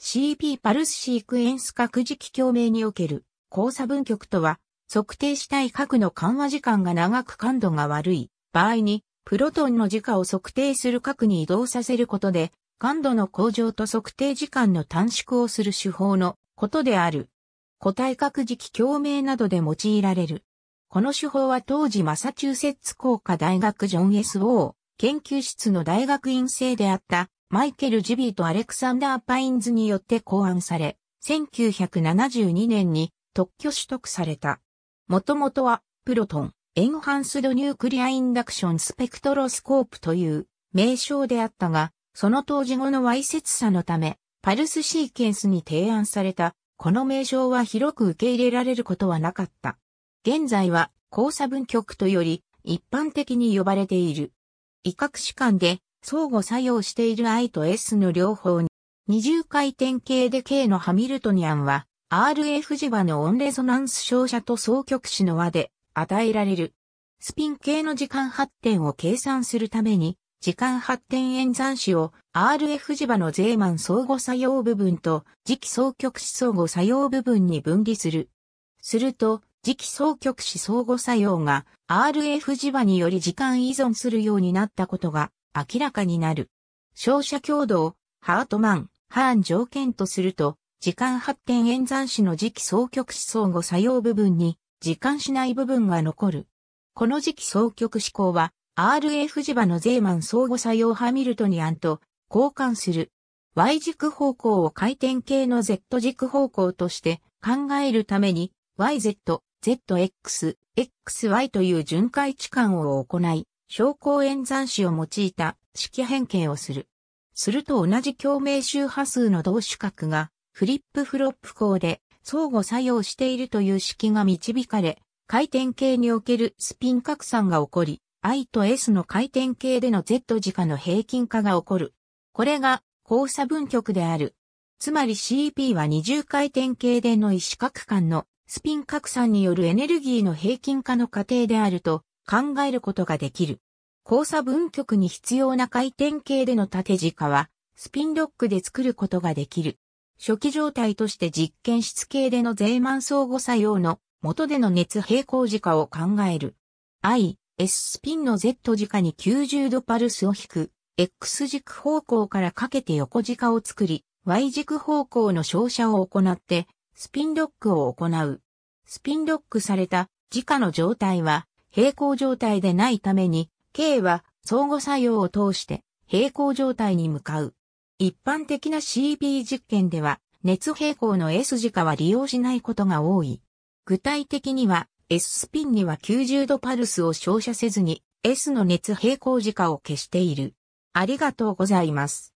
CP パルスシークエンス核磁気共鳴における交差分極とは、測定したい核の緩和時間が長く感度が悪い場合に、プロトンの時価を測定する核に移動させることで、感度の向上と測定時間の短縮をする手法のことである。固体核磁気共鳴などで用いられる。この手法は当時マサチューセッツ工科大学ジョン・ S.O. 研究室の大学院生であったマイケル・ジビーとアレクサンダー・パインズによって考案され、1972年に特許取得された。もともとは、プロトン、エンハンスド・ニュークリア・インダクション・スペクトロスコープという名称であったが、その当時後のわいせつさのため、パルスシーケンスに提案された、この名称は広く受け入れられることはなかった。現在は、交差分局とより、一般的に呼ばれている。威嚇士官で、相互作用している I と S の両方に、二重回転系で K のハミルトニアンは、RF 磁場のオンレゾナンス照射と双極子の和で与えられる。スピン系の時間発展を計算するために、時間発展演算子を RF 磁場のゼーマン相互作用部分と磁気双極子相互作用部分に分離する。すると、磁気双極子相互作用が RF 磁場により時間依存するようになったことが明らかになる。照射強度をハートマン、ハーン条件とすると、時間発展演算子の磁気双極子相互作用部分に、時間しない部分が残る。この磁気双極子項は、RF 磁場のゼーマン相互作用ハミルトニアンと交換する。Y 軸方向を回転系の Z 軸方向として考えるために、YZ、ZX、XY という巡回置換を行い、昇降演算子を用いた式変形をする。すると同じ共鳴周波数の同種角がフリップフロップ項で相互作用しているという式が導かれ、回転系におけるスピン拡散が起こり、I と S の回転系での Z 時価の平均化が起こる。これが交差分極である。つまり CP は二重回転系での異四角間のスピン拡散によるエネルギーの平均化の過程であると考えることができる。交差分極に必要な回転系での縦軸は、スピンロックで作ることができる。初期状態として実験室系でのゼーマン相互作用の元での熱平行軸を考える。I、S スピンの Z 軸に90度パルスを引く、X 軸方向からかけて横軸を作り、Y 軸方向の照射を行って、スピンロックを行う。スピンロックされた自の状態は、平行状態でないために、K は相互作用を通して平行状態に向かう。一般的な CB 実験では、熱平行の S 軸は利用しないことが多い。具体的には、S スピンには90度パルスを照射せずに、S の熱平行時間を消している。ありがとうございます。